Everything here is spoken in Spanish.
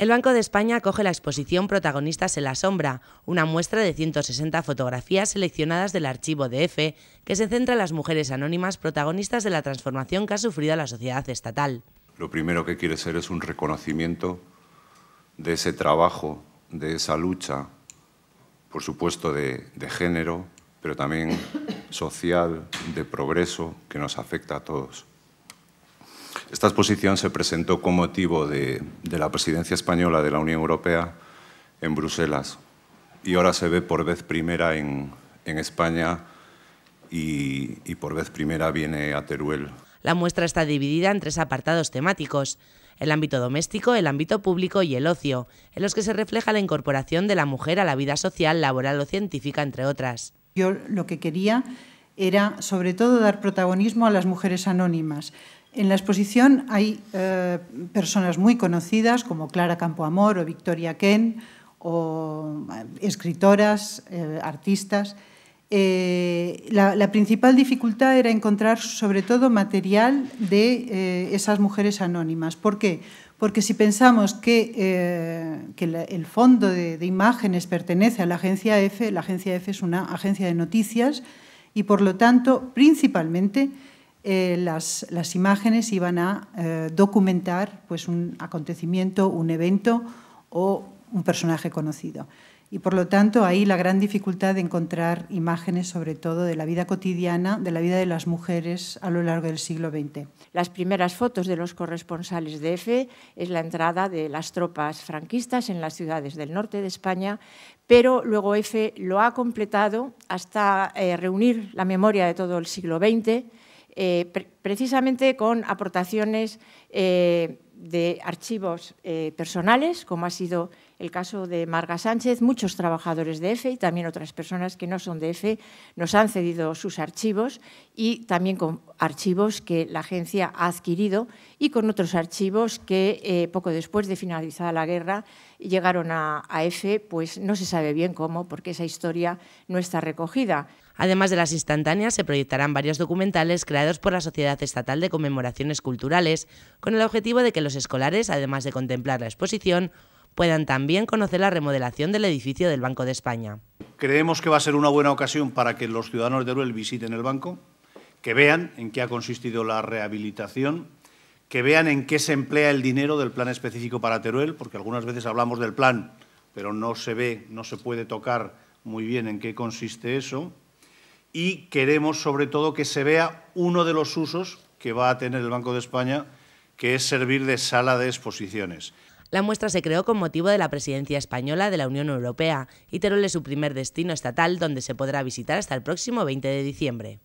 El Banco de España acoge la exposición Protagonistas en la Sombra, una muestra de 160 fotografías seleccionadas del archivo DF que se centra en las mujeres anónimas protagonistas de la transformación que ha sufrido la sociedad estatal. Lo primero que quiere ser es un reconocimiento de ese trabajo, de esa lucha, por supuesto de, de género, pero también social, de progreso, que nos afecta a todos. Esta exposición se presentó con motivo de, la presidencia española de la Unión Europea en Bruselas y ahora se ve por vez primera en, España y por vez primera viene a Teruel. La muestra está dividida en tres apartados temáticos el ámbito doméstico, el ámbito público y el ocio, en los que se refleja la incorporación de la mujer a la vida social, laboral o científica, entre otras. Yo lo que quería era, sobre todo, dar protagonismo a las mujeres anónimas, en la exposición hay eh, personas muy conocidas como Clara Campoamor o Victoria Ken, o eh, escritoras, eh, artistas. la, principal dificultad era encontrar sobre todo material de esas mujeres anónimas. ¿Por qué? Porque si pensamos que, el fondo de, de imágenes pertenece a la agencia F, la agencia F es una agencia de noticias y por lo tanto principalmente eh, las, imágenes iban a eh, documentar pues, un acontecimiento, un evento o un personaje conocido. Y por lo tanto, ahí la gran dificultad de encontrar imágenes, sobre todo de la vida cotidiana, de la vida de las mujeres a lo largo del siglo XX. Las primeras fotos de los corresponsales de EFE es la entrada de las tropas franquistas en las ciudades del norte de España, pero luego EFE lo ha completado hasta eh, reunir la memoria de todo el siglo XX eh, precisamente con aportaciones eh, de archivos eh, personales, como ha sido el caso de Marga Sánchez. Muchos trabajadores de EFE y también otras personas que no son de EFE nos han cedido sus archivos y también con archivos que la agencia ha adquirido y con otros archivos que poco después de finalizada la guerra llegaron a, a EFE, pues no se sabe bien cómo, porque esa historia no está recogida. Además de las instantáneas, se proyectarán varios documentales creados por la Sociedad Estatal de Conmemoraciones Culturales, con el objetivo de que los escolares, además de contemplar la exposición, puedan también conocer la remodelación del edificio del Banco de España. Creemos que va a ser una buena ocasión para que los ciudadanos de Teruel visiten el banco, que vean en qué ha consistido la rehabilitación, que vean en qué se emplea el dinero del plan específico para Teruel, porque algunas veces hablamos del plan, pero no se ve, no se puede tocar muy bien en qué consiste eso, y queremos sobre todo que se vea uno de los usos que va a tener el Banco de España, que es servir de sala de exposiciones. La muestra se creó con motivo de la presidencia española de la Unión Europea y Teruel es su primer destino estatal donde se podrá visitar hasta el próximo 20 de diciembre.